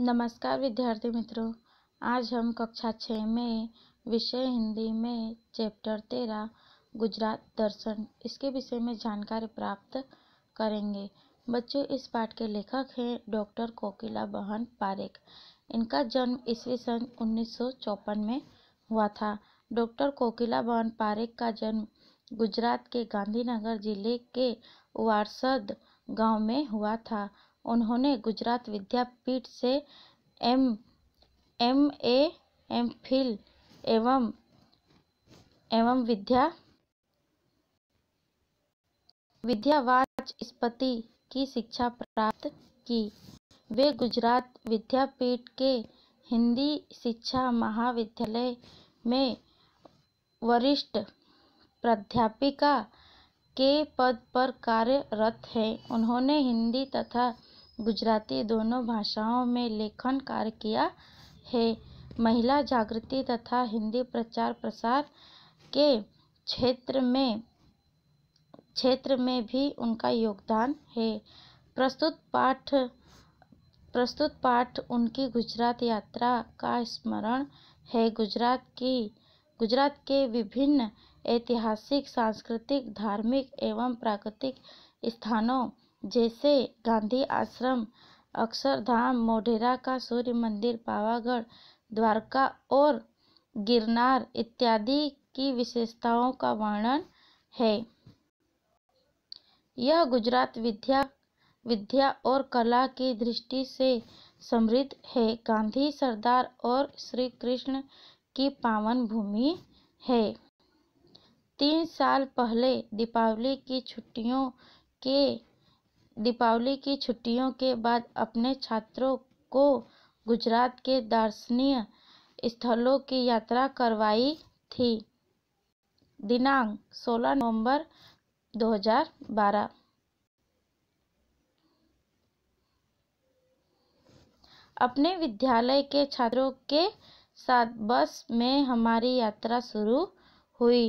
नमस्कार विद्यार्थी मित्रों आज हम कक्षा छः में विषय हिंदी में चैप्टर तेरह गुजरात दर्शन इसके विषय में जानकारी प्राप्त करेंगे बच्चों इस पाठ के लेखक हैं डॉक्टर कोकिला बहन पारेख इनका जन्म ईस्वी सन उन्नीस में हुआ था डॉक्टर कोकिला बहन पारेख का जन्म गुजरात के गांधीनगर जिले के वारसद गांव में हुआ था उन्होंने गुजरात विद्यापीठ से M M A MPhil एवं एवं विद्या विद्यावाच स्पति की शिक्षा प्राप्त की वे गुजरात विद्यापीठ के हिंदी शिक्षा महाविद्यालय में वरिष्ठ प्राध्यापिका के पद पर कार्यरत हैं उन्होंने हिंदी तथा गुजराती दोनों भाषाओं में लेखन कार्य किया है महिला जागृति तथा हिंदी प्रचार प्रसार के क्षेत्र में क्षेत्र में भी उनका योगदान है प्रस्तुत पाठ प्रस्तुत पाठ उनकी गुजरात यात्रा का स्मरण है गुजरात की गुजरात के विभिन्न ऐतिहासिक सांस्कृतिक धार्मिक एवं प्राकृतिक स्थानों जैसे गांधी आश्रम अक्षरधाम मोढेरा का सूर्य मंदिर पावागढ़ द्वारका और गिरनार इत्यादि की विशेषताओं का वर्णन है यह गुजरात विद्या विद्या और कला की दृष्टि से समृद्ध है गांधी सरदार और श्री कृष्ण की पावन भूमि है तीन साल पहले दीपावली की छुट्टियों के दीपावली की छुट्टियों के बाद अपने छात्रों को गुजरात के दर्शनीय स्थलों की यात्रा करवाई थी दिनांक 16 नवंबर 2012 अपने विद्यालय के छात्रों के साथ बस में हमारी यात्रा शुरू हुई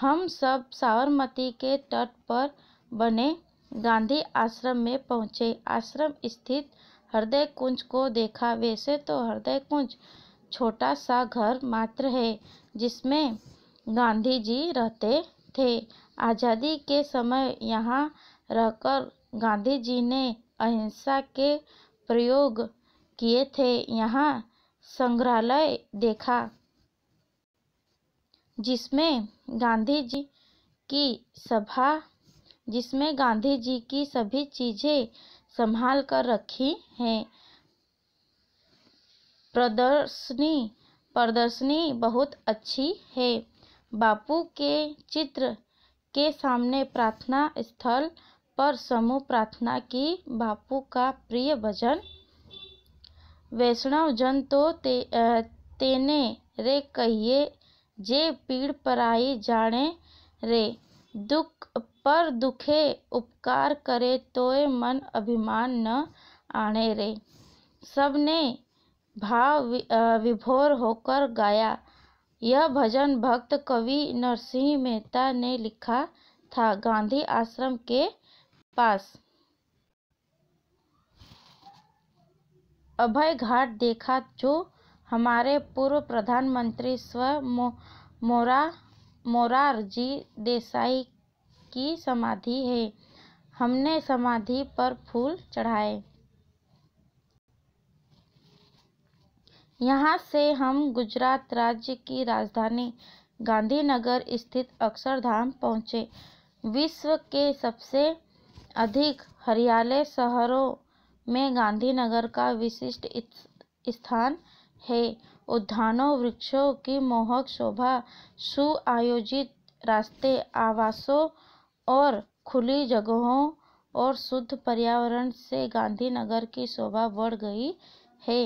हम सब साबरमती के तट पर बने गांधी आश्रम में पहुंचे आश्रम स्थित हृदय कुंज को देखा वैसे तो हृदय कुंज छोटा सा घर मात्र है जिसमें गांधी जी रहते थे आज़ादी के समय यहाँ रहकर गांधी जी ने अहिंसा के प्रयोग किए थे यहाँ संग्रहालय देखा जिसमें गांधी जी की सभा जिसमें गांधी जी की सभी चीज़ें संभाल कर रखी हैं प्रदर्शनी प्रदर्शनी बहुत अच्छी है बापू के चित्र के सामने प्रार्थना स्थल पर समूह प्रार्थना की बापू का प्रिय भजन वैष्णव जन तो ते, तेने रे कहिए जे पीड़ पराई जाने रे दुख पर दुखे उपकार करे तोय मन अभिमान न आने रे सबने भाव विभोर होकर गाया यह भजन भक्त कवि नरसिंह मेहता ने लिखा था गांधी आश्रम के पास अभय घाट देखा जो हमारे पूर्व प्रधानमंत्री स्व मो, मोरा मोरारजी देसाई की समाधि है हमने समाधि पर फूल चढ़ाए यहाँ से हम गुजरात राज्य की राजधानी गांधीनगर स्थित अक्षरधाम पहुँचे विश्व के सबसे अधिक हरियाले शहरों में गांधीनगर का विशिष्ट स्थान है उद्यानों वृक्षों की मोहक शोभा सुआयोजित रास्ते आवासों और खुली जगहों और शुद्ध पर्यावरण से गांधीनगर की शोभा बढ़ गई है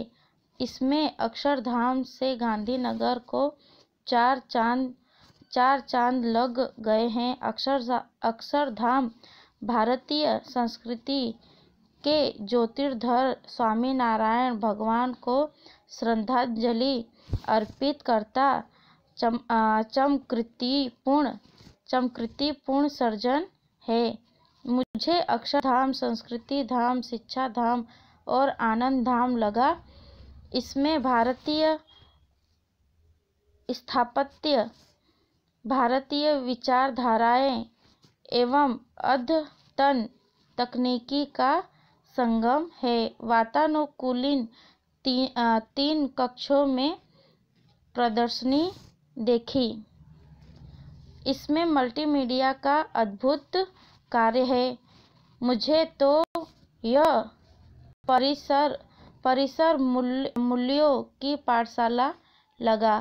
इसमें अक्षरधाम से गांधीनगर को चार चांद चार चांद लग गए हैं अक्षर अक्षरधाम भारतीय संस्कृति के ज्योतिर्धर स्वामी नारायण भगवान को श्रद्धांजलि अर्पित करता चम चमकृतिपूर्ण पूर्ण सर्जन है मुझे अक्षरधाम संस्कृति धाम शिक्षा धाम और आनंद धाम लगा इसमें भारतीय स्थापत्य भारतीय विचारधाराएं एवं अद्यतन तकनीकी का संगम है वातानुकूलिन ती, तीन कक्षों में प्रदर्शनी देखी इसमें मल्टीमीडिया का अद्भुत कार्य है मुझे तो यह परिसर परिसर मूल्य मूल्यों की पाठशाला लगा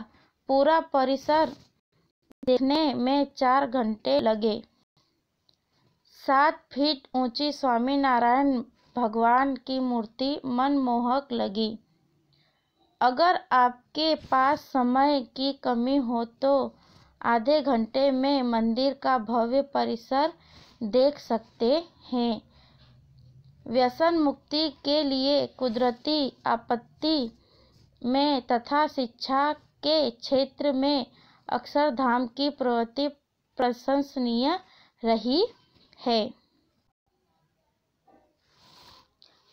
पूरा परिसर देखने में चार घंटे लगे सात फीट ऊंची स्वामीनारायण भगवान की मूर्ति मनमोहक लगी अगर आपके पास समय की कमी हो तो आधे घंटे में मंदिर का भव्य परिसर देख सकते हैं व्यसन मुक्ति के लिए कुदरती आपत्ति में तथा शिक्षा के क्षेत्र में अक्षरधाम की प्रवृत्ति प्रशंसनीय रही है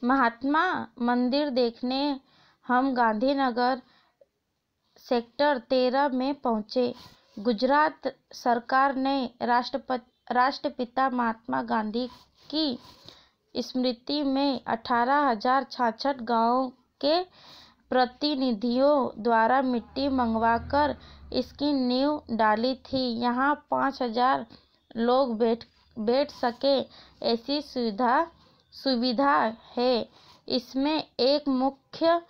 महात्मा मंदिर देखने हम गांधीनगर सेक्टर तेरह में पहुंचे गुजरात सरकार ने राष्ट्रपति राष्ट्रपिता महात्मा गांधी की स्मृति में अठारह हजार छाछठ गाँव के प्रतिनिधियों द्वारा मिट्टी मंगवाकर इसकी नींव डाली थी यहाँ पाँच हजार लोग बैठ बैठ सके ऐसी सुविधा सुविधा है इसमें एक मुख्य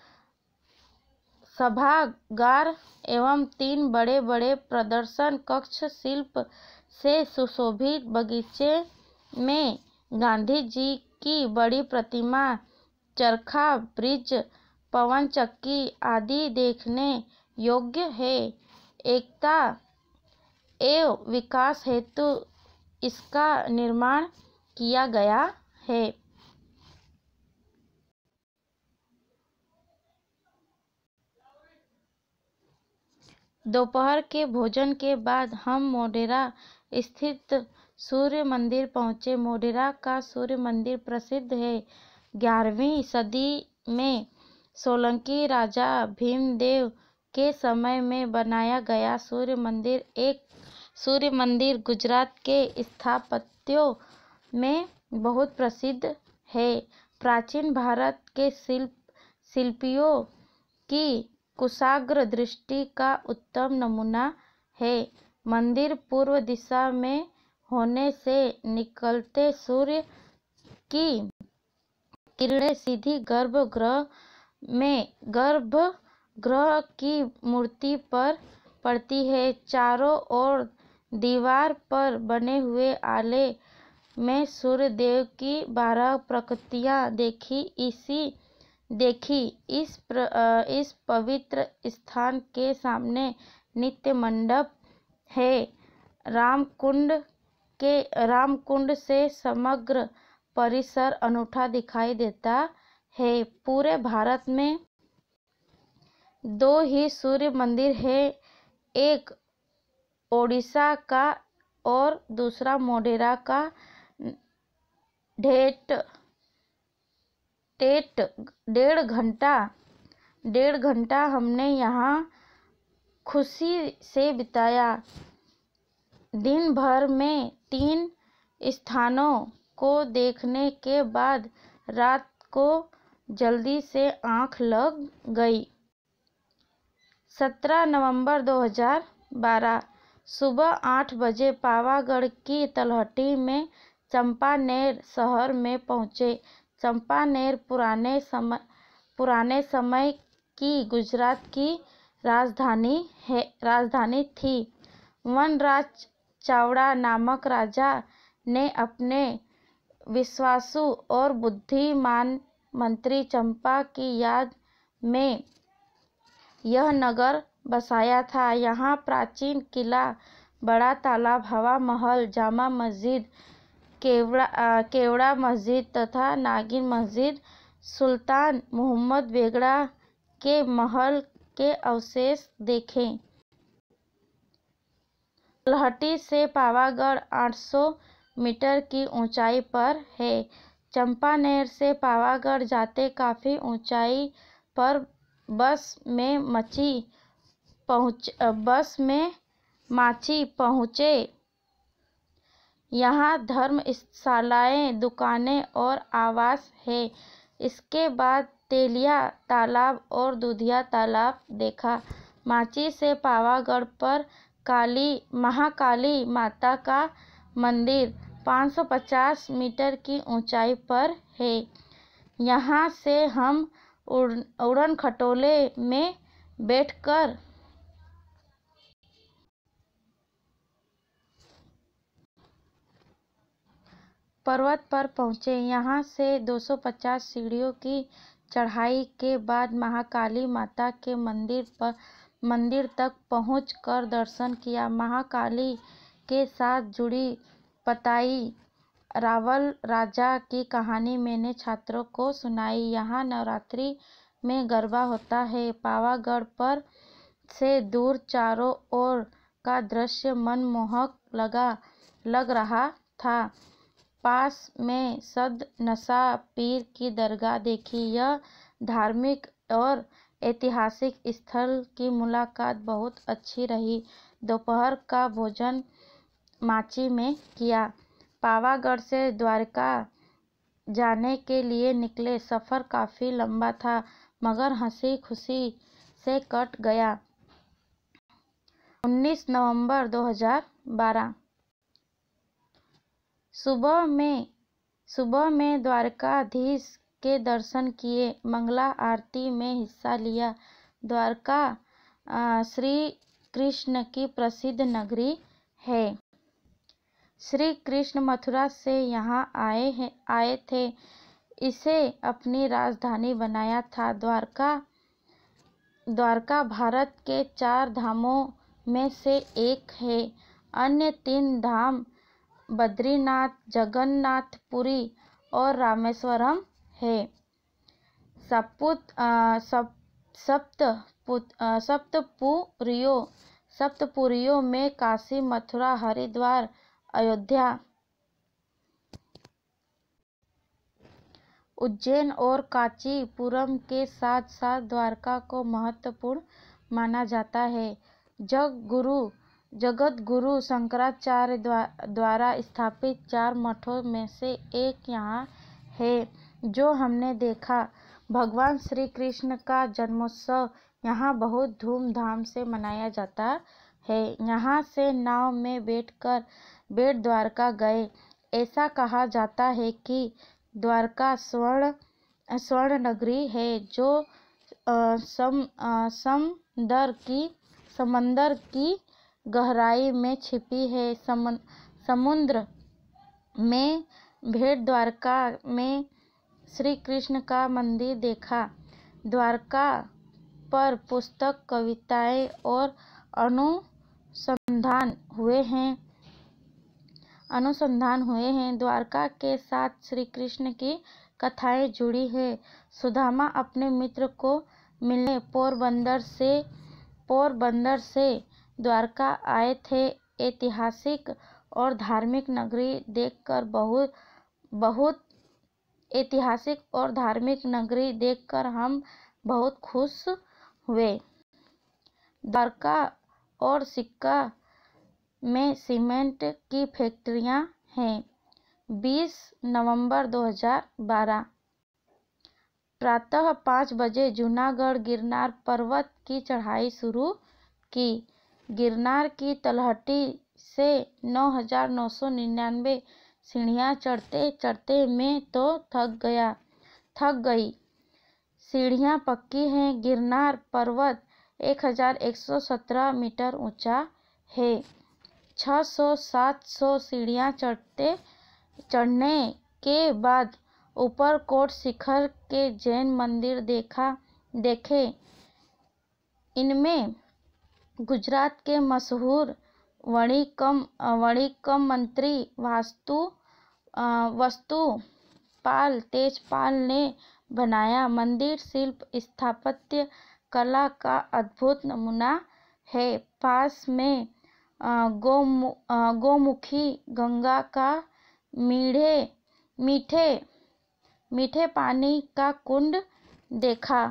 सभागार एवं तीन बड़े बड़े प्रदर्शन कक्ष शिल्प से सुशोभित बगीचे में गांधी जी की बड़ी प्रतिमा चरखा ब्रिज पवन चक्की आदि देखने योग्य है एकता एवं विकास हेतु इसका निर्माण किया गया है दोपहर के भोजन के बाद हम मोडेरा स्थित सूर्य मंदिर पहुँचे मोडेरा का सूर्य मंदिर प्रसिद्ध है ग्यारहवीं सदी में सोलंकी राजा भीमदेव के समय में बनाया गया सूर्य मंदिर एक सूर्य मंदिर गुजरात के स्थापत्यों में बहुत प्रसिद्ध है प्राचीन भारत के शिल्प शिल्पियों की कुशाग्र दृष्टि का उत्तम नमूना है मंदिर पूर्व दिशा में होने से निकलते सूर्य की किरणें सीधी गर्भगृह में गर्भ ग्रह की मूर्ति पर पड़ती है चारों ओर दीवार पर बने हुए आले में सूर्यदेव की बारह प्रकृतियाँ देखी इसी देखी इस प्र इस पवित्र स्थान के सामने नित्य मंडप है रामकुंड के रामकुंड से समग्र परिसर अनूठा दिखाई देता है पूरे भारत में दो ही सूर्य मंदिर है एक ओडिशा का और दूसरा मोडेरा का ढेट टेट डेढ़ घंटा डेढ़ घंटा हमने यहाँ खुशी से बिताया दिन भर में तीन स्थानों को देखने के बाद रात को जल्दी से आंख लग गई सत्रह नवंबर 2012 सुबह आठ बजे पावागढ़ की तलहटी में चंपानेर शहर में पहुंचे चंपानेर पुराने समय पुराने समय की गुजरात की राजधानी है राजधानी थी वनराज चावड़ा नामक राजा ने अपने विश्वासु और बुद्धिमान मंत्री चंपा की याद में यह नगर बसाया था यहाँ प्राचीन किला बड़ा तालाब हवा महल जामा मस्जिद केवड़ा केवड़ा मस्जिद तथा नागिन मस्जिद सुल्तान मोहम्मद बेगड़ा के महल के अवशेष देखें लहटी से पावागढ़ 800 मीटर की ऊंचाई पर है चंपानेर से पावागढ़ जाते काफ़ी ऊंचाई पर बस में मची पहुँच बस में माची पहुँचे यहाँ धर्मशालाएँ दुकानें और आवास है इसके बाद तेलिया तालाब और दूधिया तालाब देखा माची से पावागढ़ पर काली महाकाली माता का मंदिर 550 मीटर की ऊंचाई पर है यहाँ से हम उड़न खटोले में बैठकर पर्वत पर पहुँचे। यहाँ से 250 सीढ़ियों की चढ़ाई के बाद महाकाली माता के मंदिर पर मंदिर तक पहुँच कर दर्शन किया। महाकाली के साथ जुड़ी पताई रावल राजा की कहानी मैंने छात्रों को सुनाई। यहाँ नवरात्रि में गरबा होता है। पावागढ़ पर से दूर चारों ओर का दृश्य मनमोहक लगा लग रहा था। पास में सद नशा पीर की दरगाह देखी यह धार्मिक और ऐतिहासिक स्थल की मुलाकात बहुत अच्छी रही दोपहर का भोजन माची में किया पावागढ़ से द्वारका जाने के लिए निकले सफ़र काफ़ी लंबा था मगर हंसी खुशी से कट गया 19 नवंबर 2012 सुबह में सुबह में द्वारकाधीश के दर्शन किए मंगला आरती में हिस्सा लिया द्वारका श्री कृष्ण की प्रसिद्ध नगरी है श्री कृष्ण मथुरा से यहाँ आए हैं आए थे इसे अपनी राजधानी बनाया था द्वारका द्वारका भारत के चार धामों में से एक है अन्य तीन धाम बद्रीनाथ जगन्नाथपुरी और रामेश्वरम है सपुत सप्त सप्तपुरियो सप्तपुरियों में काशी मथुरा हरिद्वार अयोध्या उज्जैन और काचीपुरम के साथ साथ द्वारका को महत्वपूर्ण माना जाता है जग गुरु जगत गुरु शंकराचार्य द्वारा स्थापित चार मठों में से एक यहाँ है जो हमने देखा भगवान श्री कृष्ण का जन्मोत्सव यहाँ बहुत धूमधाम से मनाया जाता है यहाँ से नाव में बैठकर बेट द्वारका गए ऐसा कहा जाता है कि द्वारका स्वर्ण स्वर्ण नगरी है जो सम समंदर की समंदर की गहराई में छिपी है समुद्र में भेड़ द्वारका में श्री कृष्ण का मंदिर देखा द्वारका पर पुस्तक कविताएं और अनुसंधान हुए हैं अनुसंधान हुए हैं द्वारका के साथ श्री कृष्ण की कथाएं जुड़ी है सुदामा अपने मित्र को मिलने पोरबंदर से पोरबंदर से द्वारका आए थे ऐतिहासिक और धार्मिक नगरी देखकर बहुत बहुत ऐतिहासिक और धार्मिक नगरी देखकर हम बहुत खुश हुए द्वारका और सिक्का में सीमेंट की फैक्ट्रियां हैं 20 नवंबर 2012 प्रातः पाँच बजे जूनागढ़ गिरनार पर्वत की चढ़ाई शुरू की गिरनार की तलहटी से नौ हजार नौ सौ निन्यानवे सीढ़ियाँ चढ़ते चढ़ते मैं तो थक गया थक गई सीढ़ियाँ पक्की हैं गिरनार पर्वत एक हजार एक सौ सत्रह मीटर ऊंचा है छः सौ सात सौ सीढ़ियाँ चढ़ते चढ़ने के बाद ऊपर कोट शिखर के जैन मंदिर देखा देखे इनमें गुजरात के मशहूर वणिकम वणिकम मंत्री वास्तु वस्तु पाल तेजपाल ने बनाया मंदिर शिल्प स्थापत्य कला का अद्भुत नमूना है पास में गोमु गोमुखी गंगा का मीढ़े मीठे मीठे पानी का कुंड देखा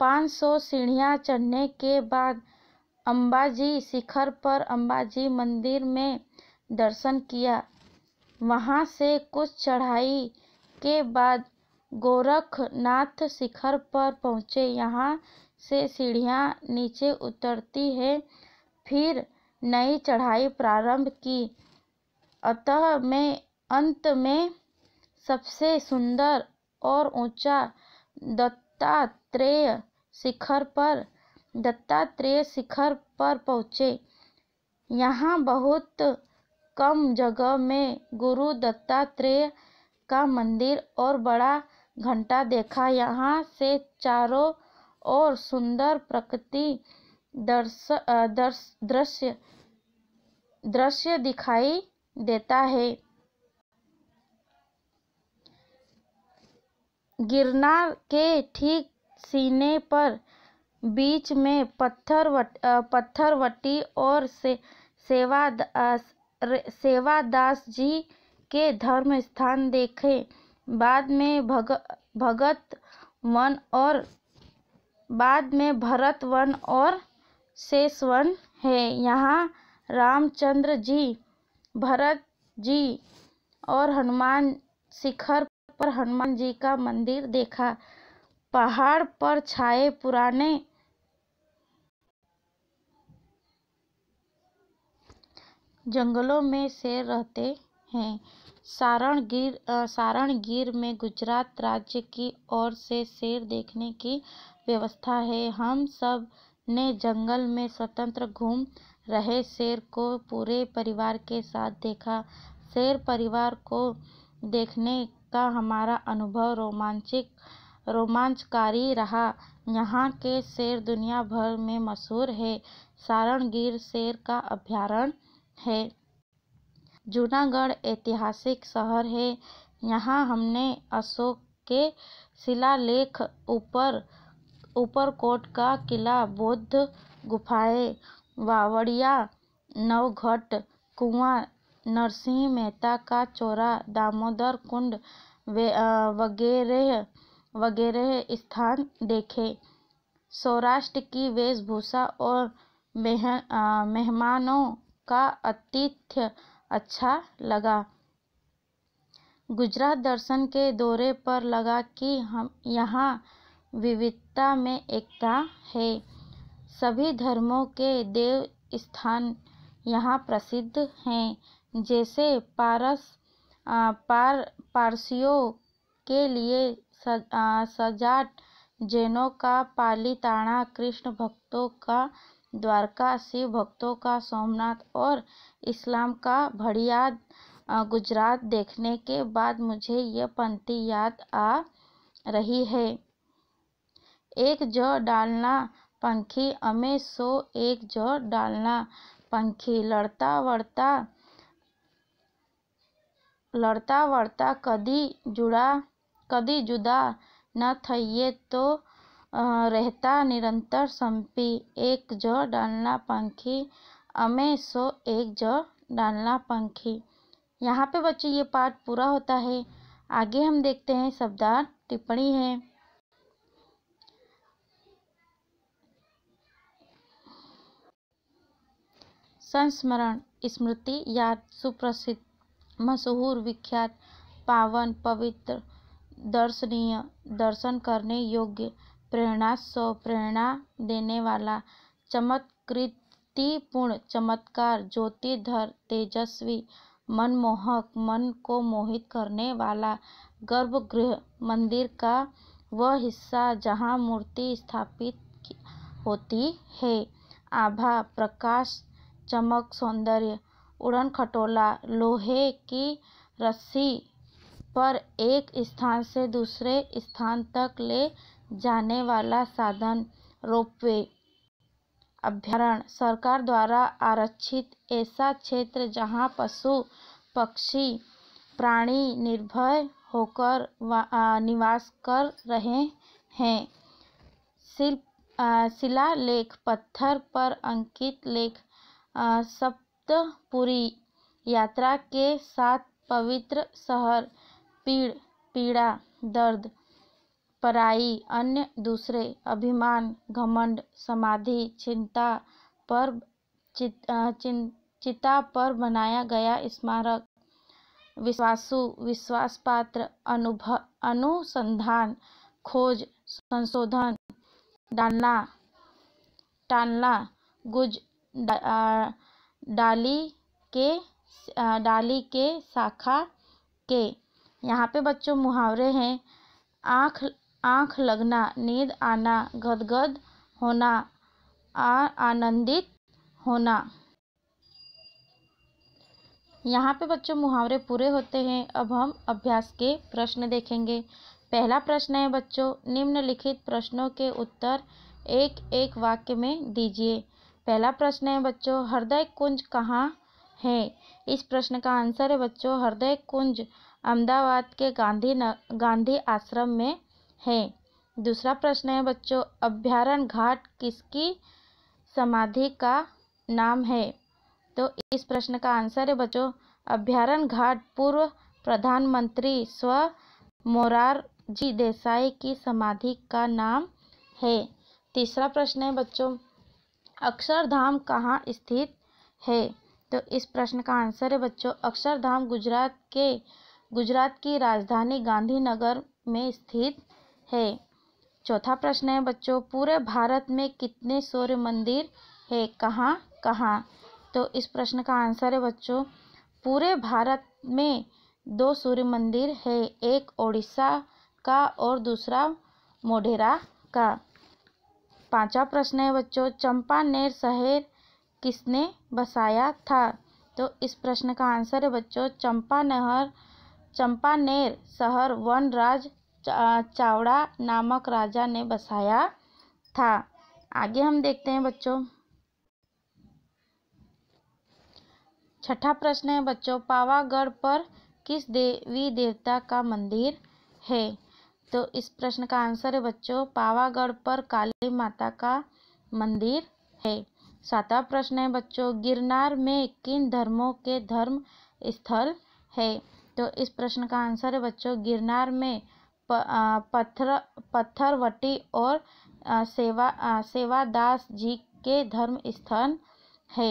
पाँच सौ सीढ़ियाँ चढ़ने के बाद अम्बाजी शिखर पर अम्बाजी मंदिर में दर्शन किया वहाँ से कुछ चढ़ाई के बाद गोरखनाथ शिखर पर पहुँचे यहाँ से सीढ़ियाँ नीचे उतरती है फिर नई चढ़ाई प्रारंभ की अतः में अंत में सबसे सुंदर और ऊंचा दत्ता दत्तात्रेय शिखर पर दत्तात्रेय शिखर पर पहुँचे यहाँ बहुत कम जगह में गुरु दत्तात्रेय का मंदिर और बड़ा घंटा देखा यहाँ से चारों ओर सुंदर प्रकृति दर्श दर्श दृश्य दृश्य दिखाई देता है गिरनार के ठीक सीने पर बीच में पत्थर पत्थरवटी और से सेवा सेवादास जी के धर्म स्थान देखे बाद में भग भगत वन और बाद में भरत वन और शेष वन है यहाँ रामचंद्र जी भरत जी और हनुमान शिखर पर हनुमान जी का मंदिर देखा पहाड़ पर छाए पुराने जंगलों में से रहते हैं सारण गिर में गुजरात राज्य की ओर से शेर देखने की व्यवस्था है हम सब ने जंगल में स्वतंत्र घूम रहे शेर को पूरे परिवार के साथ देखा शेर परिवार को देखने का हमारा अनुभव रोमांचिक रोमांचकारी रहा। यहाँ के शेर दुनिया भर में मशहूर है सारण गिर शेर का अभ्यारण है। जूनागढ़ ऐतिहासिक शहर है। यहाँ हमने अशोक के शिलालेख, कोट का किला, बौद्ध गुफाएं, वावड़िया नवघट कुआं, नरसिंह मेहता का चोरा दामोदर कुंड वगैरह वगैरह स्थान देखे सौराष्ट्र की वेशभूषा और मेह मेहमानों का आतिथ्य अच्छा लगा गुजरात दर्शन के दौरे पर लगा कि हम यहाँ विविधता में एकता है सभी धर्मों के देव स्थान यहाँ प्रसिद्ध हैं जैसे पारस पार पारसियों के लिए सजाट जैनों का पालीताणा कृष्ण भक्तों का द्वारका शिव भक्तों का सोमनाथ और इस्लाम का भड़ियाद गुजरात देखने के बाद मुझे यह पंक्ति याद आ रही है एक ज डालना पंखी अमे सो एक ज डालना पंखी लड़ता वड़ता लड़ता वड़ता कदी जुड़ा कभी जुदा न थे तो रहता निरंतर संपी एक जो डालना पंखी अमे सो एक जो डालना पंखी यहाँ पे बच्चों ये पाठ पूरा होता है आगे हम देखते हैं शब्दार्थ टिप्पणी है संस्मरण स्मृति याद सुप्रसिद्ध मशहूर विख्यात पावन पवित्र दर्शनीय दर्शन करने योग्य प्रेरणा सौ प्रेरणा देने वाला चमत्कृतिपूर्ण चमत्कार ज्योतिधर तेजस्वी मनमोहक मन को मोहित करने वाला गर्भगृह मंदिर का वह हिस्सा जहाँ मूर्ति स्थापित होती है आभा प्रकाश चमक सौंदर्य उड़नखटोला लोहे की रस्सी पर एक स्थान से दूसरे स्थान तक ले जाने वाला साधन रोपवे अभ्यारण्य सरकार द्वारा आरक्षित ऐसा क्षेत्र जहां पशु पक्षी प्राणी निर्भय होकर निवास कर रहे हैं शिल्प लेख पत्थर पर अंकित लेख सप्तपुरी यात्रा के साथ पवित्र शहर पीड़ पीड़ा दर्द पराई अन्य दूसरे अभिमान घमंड समाधि चिंता पर चित, पर बनाया गया स्मारक विश्वासु विश्वासपात्र अनुभव अनुसंधान खोज संशोधन डालना टालना गुज डा, डाली के डाली के शाखा के यहाँ पे बच्चों मुहावरे हैं आँख आँख लगना नींद आना गदगद होना आ आनंदित होना यहाँ पे बच्चों मुहावरे पूरे होते हैं अब हम अभ्यास के प्रश्न देखेंगे पहला प्रश्न है बच्चों निम्नलिखित प्रश्नों के उत्तर एक एक वाक्य में दीजिए पहला प्रश्न है बच्चों हृदय कुंज कहाँ है इस प्रश्न का आंसर है बच्चों हृदय कुंज अहमदाबाद के गांधी न गांधी आश्रम में है दूसरा प्रश्न है बच्चों अभ्यारण घाट किसकी समाधि का नाम है तो इस प्रश्न का आंसर है बच्चों अभ्यारण घाट पूर्व प्रधानमंत्री स्व मोरारजी देसाई की समाधि का नाम है तीसरा प्रश्न है बच्चों अक्षरधाम कहाँ स्थित है तो इस प्रश्न का आंसर है बच्चों अक्षरधाम गुजरात के गुजरात की राजधानी गांधीनगर में स्थित है चौथा प्रश्न है बच्चों पूरे भारत में कितने सूर्य मंदिर है कहाँ कहाँ तो इस प्रश्न का आंसर है बच्चों पूरे भारत में दो सूर्य मंदिर है एक ओडिशा का और दूसरा मोढेरा का पांचवा प्रश्न है बच्चों चंपानेर शहर किसने बसाया था तो इस प्रश्न का आंसर है बच्चों चंपा नहर चंपानेर शहर वनराज चावड़ा नामक राजा ने बसाया था आगे हम देखते हैं बच्चों छठा प्रश्न है बच्चों पावागढ़ पर किस देवी देवता का मंदिर है तो इस प्रश्न का आंसर है बच्चों पावागढ़ पर काली माता का मंदिर है सातवा प्रश्न है बच्चों गिरनार में किन धर्मों के धर्म स्थल है तो इस प्रश्न का आंसर है बच्चों गिरनार में पत्थर पत्थरवटी और सेवा सेवादास जी के धर्म स्थान है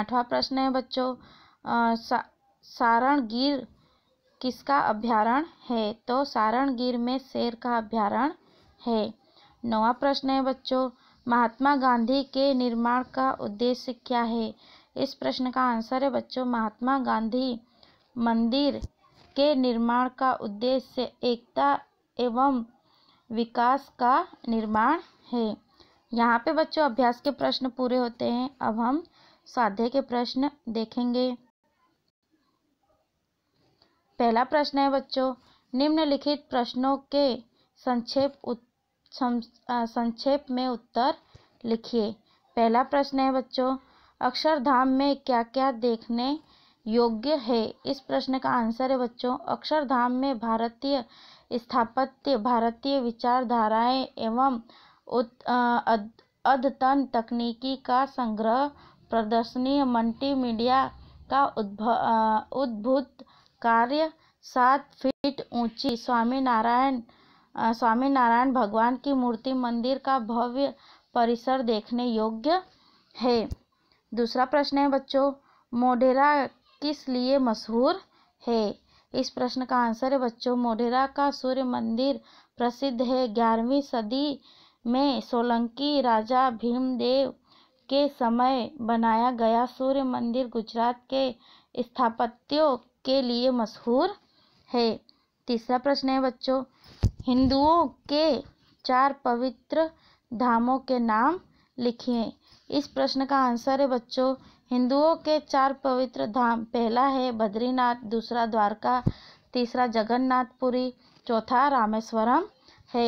आठवां प्रश्न है बच्चों सा, सारणगीर किसका अभ्यारण है तो सारण गिर में शेर का अभ्यारण है नवा प्रश्न है बच्चों महात्मा गांधी के निर्माण का उद्देश्य क्या है इस प्रश्न का आंसर है बच्चों महात्मा गांधी मंदिर के निर्माण का उद्देश्य एकता एवं विकास का निर्माण है यहाँ पे बच्चों अभ्यास के प्रश्न पूरे होते हैं अब हम स्वाध्याय के प्रश्न देखेंगे पहला प्रश्न है बच्चों निम्नलिखित प्रश्नों के संक्षेप संक्षेप में उत्तर लिखिए पहला प्रश्न है बच्चों अक्षरधाम में क्या क्या देखने योग्य है इस प्रश्न का आंसर है बच्चों अक्षरधाम में भारतीय स्थापत्य भारतीय विचारधाराएं एवं अद्यतन तकनीकी का संग्रह प्रदर्शनी मल्टीमीडिया का उद्भुत कार्य सात फीट ऊंची स्वामी नारायण स्वामी नारायण भगवान की मूर्ति मंदिर का भव्य परिसर देखने योग्य है दूसरा प्रश्न है बच्चों मोढेरा किस लिए मशहूर है इस प्रश्न का आंसर है बच्चों मोढेरा का सूर्य मंदिर प्रसिद्ध है ग्यारहवीं सदी में सोलंकी राजा भीमदेव के समय बनाया गया सूर्य मंदिर गुजरात के स्थापत्यों के लिए मशहूर है तीसरा प्रश्न है बच्चों हिंदुओं के चार पवित्र धामों के नाम लिखिए इस प्रश्न का आंसर है बच्चों हिंदुओं के चार पवित्र धाम पहला है बद्रीनाथ दूसरा द्वारका तीसरा जगन्नाथपुरी चौथा रामेश्वरम है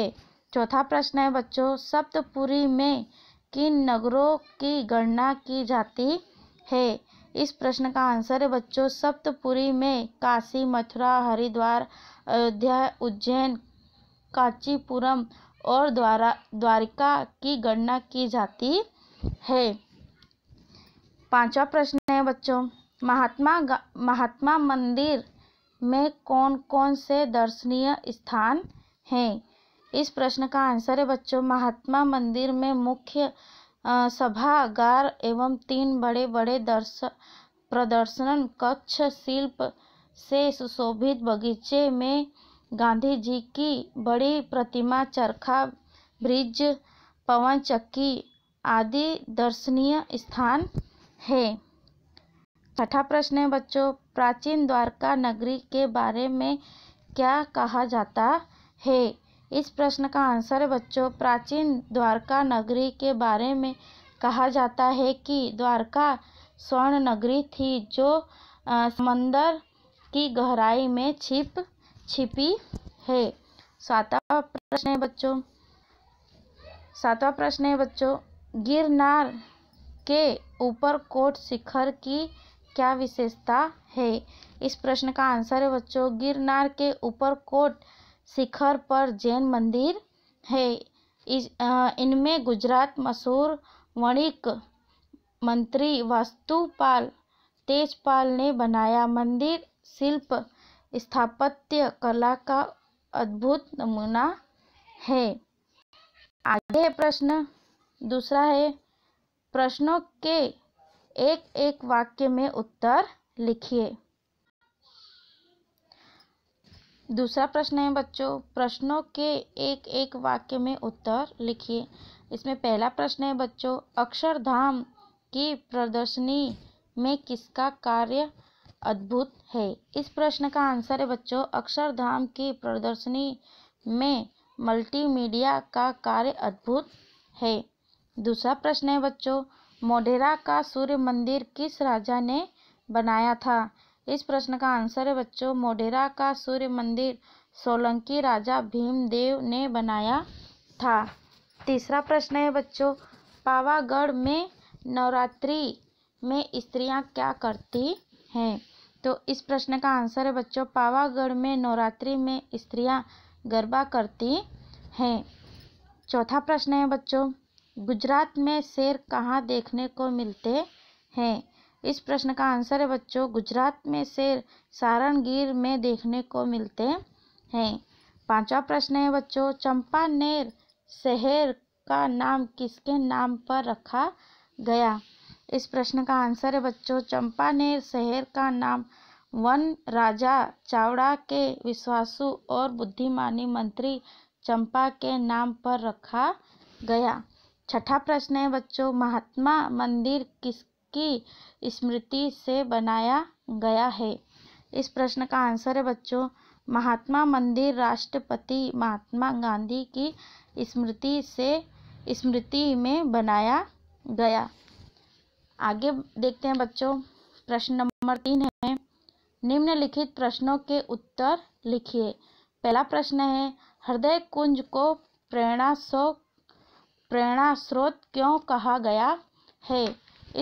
चौथा प्रश्न है बच्चों सप्तपुरी में किन नगरों की गणना की जाती है इस प्रश्न का आंसर है बच्चों सप्तपुरी में काशी मथुरा हरिद्वार अयोध्या उज्जैन कांचीपुरम और द्वारा द्वारिका की गणना की जाती है पांचवा प्रश्न है बच्चों महात्मा महात्मा मंदिर में कौन कौन से दर्शनीय स्थान हैं इस प्रश्न का आंसर है बच्चों महात्मा मंदिर में मुख्य सभागार एवं तीन बड़े बड़े दर्श प्रदर्शन कक्ष शिल्प से सुशोभित बगीचे में गांधी जी की बड़ी प्रतिमा चरखा ब्रिज पवन चक्की आदि दर्शनीय स्थान है छठा प्रश्न है बच्चों प्राचीन द्वारका नगरी के बारे में क्या कहा जाता है इस प्रश्न का आंसर है बच्चों प्राचीन द्वारका नगरी के बारे में कहा जाता है कि द्वारका स्वर्ण नगरी थी जो समंदर की गहराई में छिप छिपी है सातवां प्रश्न है बच्चों सातवां प्रश्न है बच्चों गिरनार के ऊपर कोट शिखर की क्या विशेषता है इस प्रश्न का आंसर है बच्चों गिरनार के कोट शिखर पर जैन मंदिर है इस इनमें गुजरात मशहूर वणिक मंत्री वास्तुपाल तेजपाल ने बनाया मंदिर शिल्प स्थापत्य कला का अद्भुत नमूना है आगे प्रश्न दूसरा है प्रश्नों के एक एक वाक्य में उत्तर लिखिए दूसरा प्रश्न है बच्चों प्रश्नों के एक एक वाक्य में उत्तर लिखिए इसमें पहला प्रश्न है बच्चों अक्षरधाम की प्रदर्शनी में किसका कार्य अद्भुत है इस प्रश्न का आंसर है बच्चों अक्षरधाम की प्रदर्शनी में मल्टीमीडिया का कार्य अद्भुत है दूसरा प्रश्न है बच्चों मोढेरा का सूर्य मंदिर किस राजा ने बनाया था इस प्रश्न का आंसर है बच्चों मोढेरा का सूर्य मंदिर सोलंकी राजा भीमदेव ने बनाया था तीसरा प्रश्न है बच्चों पावागढ़ में नवरात्रि में स्त्रियां क्या करती हैं तो इस प्रश्न का आंसर है बच्चों पावागढ़ में नवरात्रि में स्त्रियां गरबा करती हैं चौथा प्रश्न है बच्चों गुजरात में शेर कहाँ देखने को मिलते हैं इस प्रश्न का आंसर है बच्चों गुजरात में शेर सारणगीर में देखने को मिलते हैं पांचवा प्रश्न है बच्चों चंपानेर शहर का नाम किसके नाम पर रखा गया इस प्रश्न का आंसर है बच्चों चंपानेर शहर का नाम वन राजा चावड़ा के विश्वासु और बुद्धिमानी मंत्री चंपा के नाम पर रखा गया छठा प्रश्न है बच्चों महात्मा मंदिर किसकी स्मृति से बनाया गया है इस प्रश्न का आंसर है बच्चों महात्मा मंदिर राष्ट्रपति महात्मा गांधी की स्मृति से स्मृति में बनाया गया आगे देखते हैं बच्चों प्रश्न नंबर तीन है निम्नलिखित प्रश्नों के उत्तर लिखिए पहला प्रश्न है हृदय कुंज को प्रेरणा सौ प्रेरणा स्रोत क्यों कहा गया है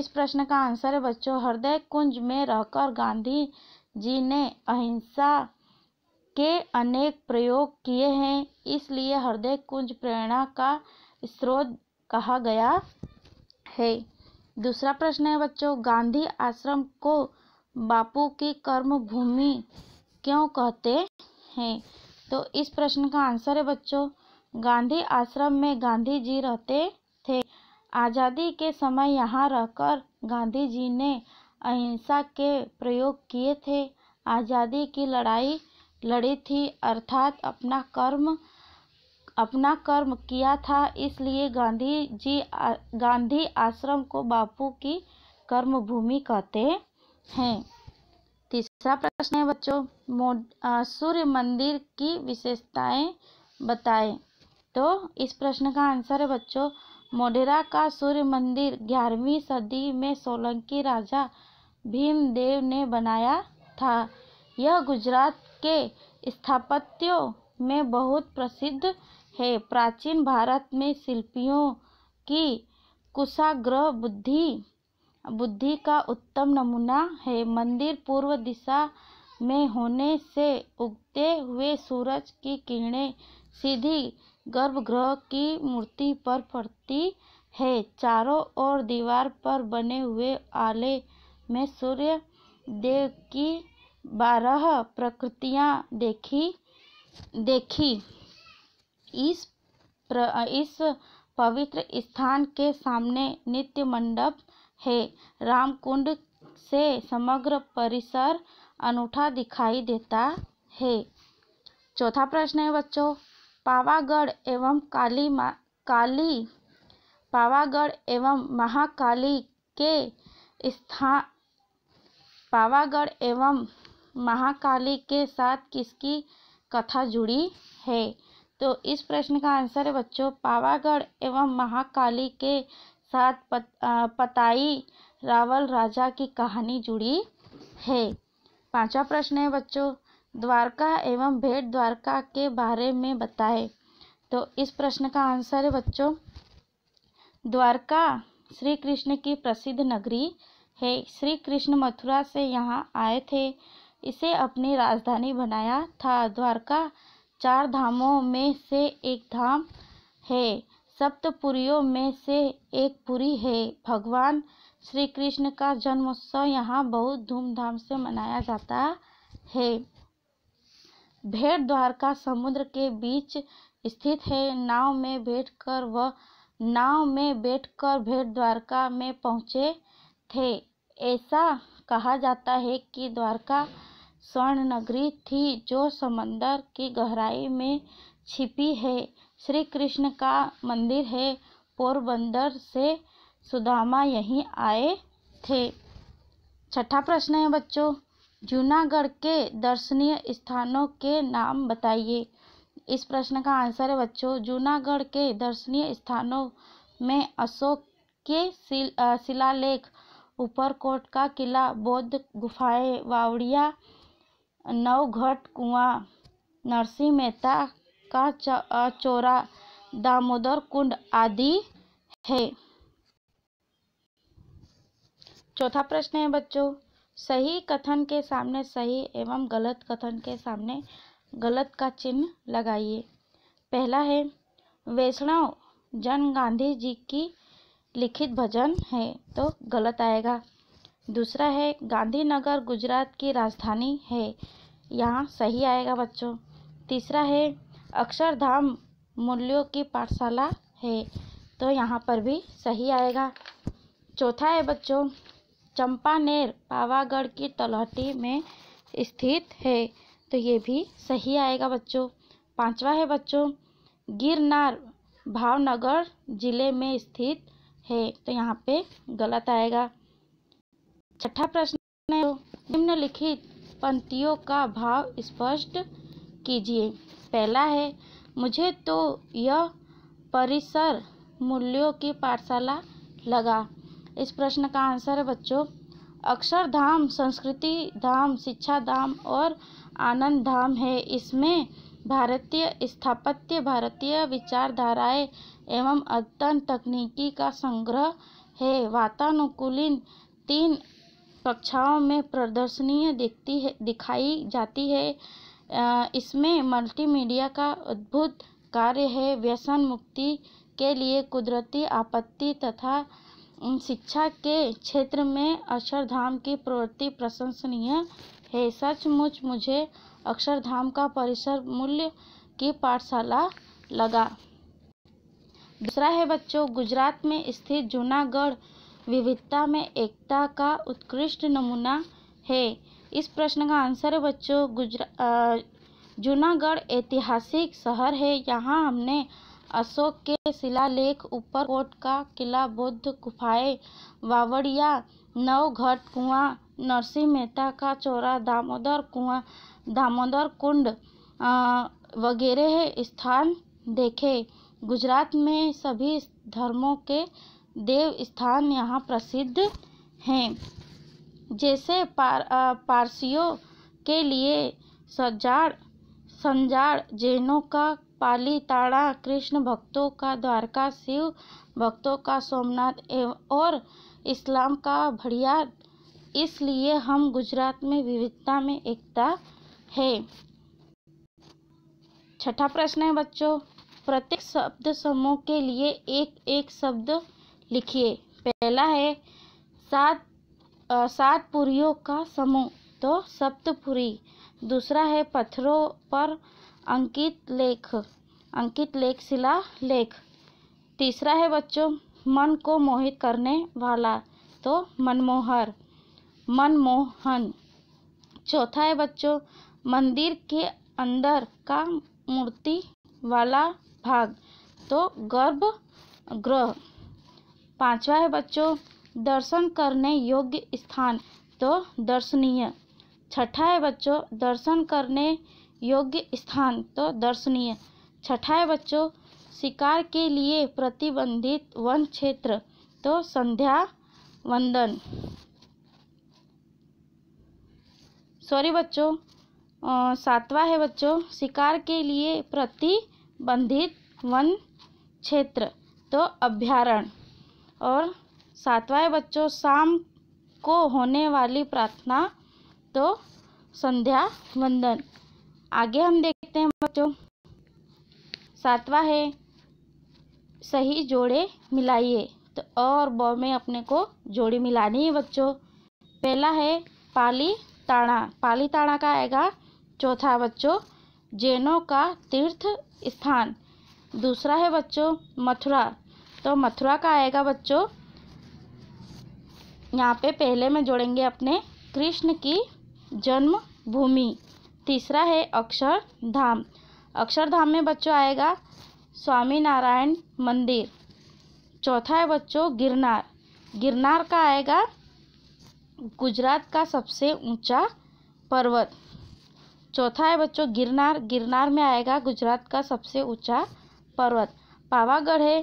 इस प्रश्न का आंसर है बच्चों हृदय कुंज में रहकर गांधी जी ने अहिंसा के अनेक प्रयोग किए हैं इसलिए हृदय कुंज प्रेरणा का स्रोत कहा गया है दूसरा प्रश्न है बच्चों गांधी आश्रम को बापू की कर्म भूमि क्यों कहते हैं तो इस प्रश्न का आंसर है बच्चों गांधी आश्रम में गांधी जी रहते थे आज़ादी के समय यहाँ रहकर गांधी जी ने अहिंसा के प्रयोग किए थे आज़ादी की लड़ाई लड़ी थी अर्थात अपना कर्म अपना कर्म किया था इसलिए गांधी जी आ, गांधी आश्रम को बापू की कर्मभूमि कहते हैं तीसरा प्रश्न है बच्चों सूर्य मंदिर की विशेषताएं बताएं तो इस प्रश्न का आंसर है बच्चों मोढेरा का सूर्य मंदिर ग्यारहवीं सदी में सोलंकी राजा भीमदेव ने बनाया था यह गुजरात के स्थापत्यों में बहुत प्रसिद्ध है प्राचीन भारत में शिल्पियों की कुशाग्रह बुद्धि बुद्धि का उत्तम नमूना है मंदिर पूर्व दिशा में होने से उगते हुए सूरज की किरणें सीधी गर्भगृह की मूर्ति पर पड़ती है चारों ओर दीवार पर बने हुए आले में सूर्य देव की बारह प्रकृतियां देखी देखी इस प्र, इस पवित्र स्थान के सामने नित्य मंडप है रामकुंड से समग्र परिसर अनूठा दिखाई देता है चौथा प्रश्न है बच्चों पावागढ़ एवं काली मा काली पावागढ़ एवं महाकाली के स्थान पावागढ़ एवं महाकाली के साथ किसकी कथा जुड़ी है तो इस प्रश्न का आंसर है बच्चों पावागढ़ एवं महाकाली के साथ पत, आ, पताई रावल राजा की कहानी जुड़ी है पांचवा प्रश्न है बच्चों द्वारका एवं भेंट द्वारका के बारे में बताएं तो इस प्रश्न का आंसर है बच्चों द्वारका श्री कृष्ण की प्रसिद्ध नगरी है श्री कृष्ण मथुरा से यहाँ आए थे इसे अपनी राजधानी बनाया था द्वारका चार धामों में से एक धाम है सप्तपुरियों में से एक पुरी है भगवान श्री कृष्ण का जन्मोत्सव यहाँ बहुत धूमधाम से मनाया जाता है भेड़ द्वारका समुद्र के बीच स्थित है नाव में बैठकर वह नाव में बैठकर भेड़ द्वारका में पहुंचे थे ऐसा कहा जाता है कि द्वारका स्वर्ण नगरी थी जो समंदर की गहराई में छिपी है श्री कृष्ण का मंदिर है पोरबंदर से सुदामा यहीं आए थे छठा प्रश्न है बच्चों जूनागढ़ के दर्शनीय स्थानों के नाम बताइए इस प्रश्न का आंसर है बच्चों जूनागढ़ के दर्शनीय स्थानों में अशोक के शिल शिलालेख ऊपरकोट का किला बौद्ध गुफाएं वावड़िया नवघट कुआं नरसिंह मेहता का चौरा दामोदर कुंड आदि है चौथा प्रश्न है बच्चों सही कथन के सामने सही एवं गलत कथन के सामने गलत का चिन्ह लगाइए पहला है वैष्णव जन गांधी जी की लिखित भजन है तो गलत आएगा दूसरा है गांधीनगर गुजरात की राजधानी है यहाँ सही आएगा बच्चों तीसरा है अक्षरधाम मूल्यों की पाठशाला है तो यहाँ पर भी सही आएगा चौथा है बच्चों चंपानेर पावागढ़ की तलहटी में स्थित है तो ये भी सही आएगा बच्चों पांचवा है बच्चों गिरनार भावनगर जिले में स्थित है तो यहाँ पे गलत आएगा छठा प्रश्न निम्नलिखित पंक्तियों का भाव स्पष्ट कीजिए पहला है मुझे तो यह परिसर मूल्यों की पाठशाला लगा इस प्रश्न का आंसर है बच्चों अक्षरधाम संस्कृति धाम शिक्षा धाम और आनंद धाम है इसमें भारतीय स्थापत्य भारतीय विचारधाराएं एवं अद्यतन तकनीकी का संग्रह है वातानुकूलिन तीन कक्षाओं में प्रदर्शनीय दिखती है दिखाई जाती है इसमें मल्टीमीडिया का अद्भुत कार्य है व्यसन मुक्ति के लिए कुदरती आपत्ति तथा शिक्षा के क्षेत्र में अक्षरधाम की प्रवृत्ति प्रशंसनीय है सचमुच मुझे अक्षरधाम का परिसर मूल्य की पाठशाला लगा दूसरा है बच्चों गुजरात में स्थित जूनागढ़ विविधता में एकता का उत्कृष्ट नमूना है इस प्रश्न का आंसर है बच्चों गुजरा जूनागढ़ ऐतिहासिक शहर है यहाँ हमने अशोक के शिलालेख कोट का किला बुद्ध गुफाएं वावड़िया नवघट कुआं नरसिंह मेहता का चौरा दामोदर कुआं दामोदर कुंड वगैरह स्थान देखे गुजरात में सभी धर्मों के देव स्थान यहाँ प्रसिद्ध हैं जैसे पार, पारसियों के लिए सजाड़ संजाड़ जैनों का पालीताड़ा कृष्ण भक्तों का द्वारका शिव भक्तों का सोमनाथ और इस्लाम का भड़िया इसलिए हम गुजरात में विविधता में एकता है छठा प्रश्न है बच्चों प्रत्येक शब्द समूह के लिए एक एक शब्द लिखिए पहला है सात सात पुरियों का समूह तो सप्तपुरी दूसरा है पत्थरों पर अंकित लेख अंकित लेख शिला लेख तीसरा है बच्चों मन को मोहित करने वाला तो मनमोहर मनमोहन चौथा है बच्चों मंदिर के अंदर का मूर्ति वाला भाग तो गर्भ ग्रह पांचवा है बच्चों दर्शन करने योग्य स्थान तो दर्शनीय छठा है बच्चों दर्शन करने योग्य स्थान तो दर्शनीय छठाए बच्चों शिकार के लिए प्रतिबंधित वन क्षेत्र तो संध्या वंदन सॉरी बच्चों सातवा है बच्चों शिकार के लिए प्रतिबंधित वन क्षेत्र तो अभ्यारण और सातवा है बच्चों शाम को होने वाली प्रार्थना तो संध्या वंदन आगे हम देखते हैं बच्चों सातवां है सही जोड़े मिलाइए तो और बॉ में अपने को जोड़ी मिलानी है बच्चों पहला है पाली ताड़ा पाली ताड़ा का आएगा चौथा बच्चों जैनों का तीर्थ स्थान दूसरा है बच्चों मथुरा तो मथुरा का आएगा बच्चों यहाँ पे पहले में जोड़ेंगे अपने कृष्ण की जन्म भूमि तीसरा है अक्षरधाम अक्षरधाम में बच्चों आएगा स्वामी नारायण मंदिर चौथा है बच्चों गिरनार गिरनार का आएगा गुजरात का सबसे ऊंचा पर्वत चौथा है बच्चों गिरनार गिरनार में आएगा गुजरात का सबसे ऊंचा पर्वत पावागढ़ है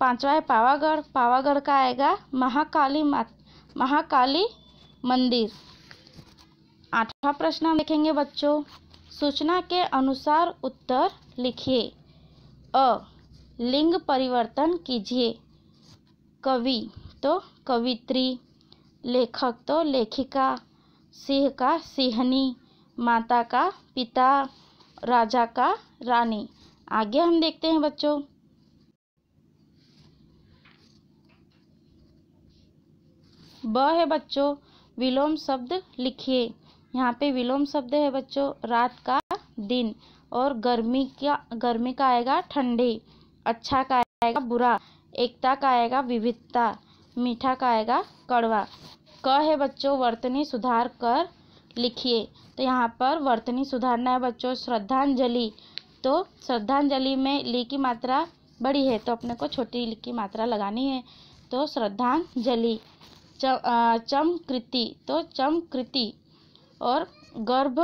पांचवा है पावागढ़ पावागढ़ का आएगा महाकाली मा महाकाली मंदिर आठवां प्रश्न हम लिखेंगे बच्चों सूचना के अनुसार उत्तर लिखिए अ लिंग परिवर्तन कीजिए कवि तो कवित्री लेखक तो लेखिका सिंह का सिंहनी माता का पिता राजा का रानी आगे हम देखते हैं बच्चों ब है बच्चों विलोम शब्द लिखिए यहाँ पे विलोम शब्द है बच्चों रात का दिन और गर्मी का गर्मी का आएगा ठंडी अच्छा का आएगा बुरा एकता का आएगा विविधता मीठा का आएगा कड़वा क है बच्चों वर्तनी सुधार कर लिखिए तो यहाँ पर वर्तनी सुधारना है बच्चों श्रद्धांजलि तो श्रद्धांजलि में ली की मात्रा बड़ी है तो अपने को छोटी ली की मात्रा लगानी है तो श्रद्धांजलि चमकृति तो चमकृति और गर्भ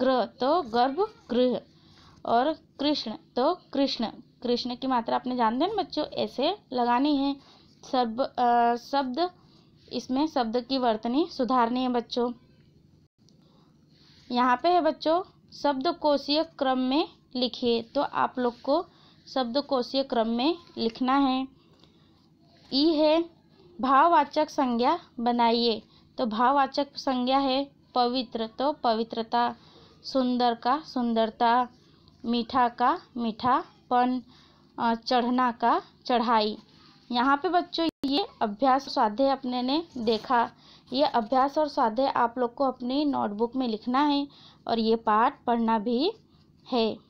ग्रह तो गर्भ गृह और कृष्ण तो कृष्ण कृष्ण की मात्रा आपने जान दें बच्चों ऐसे लगानी है सर्ब शब्द इसमें शब्द की वर्तनी सुधारनी है बच्चों यहाँ पे है बच्चों शब्द कोशीय क्रम में लिखिए तो आप लोग को शब्द कोशीय क्रम में लिखना है ई है भाववाचक संज्ञा बनाइए तो भाववाचक संज्ञा है पवित्र तो पवित्रता सुंदर का सुंदरता मीठा का मीठापन चढ़ना का चढ़ाई यहाँ पे बच्चों ये अभ्यास स्वाध्याय अपने ने देखा ये अभ्यास और स्वाध्याय आप लोग को अपनी नोटबुक में लिखना है और ये पाठ पढ़ना भी है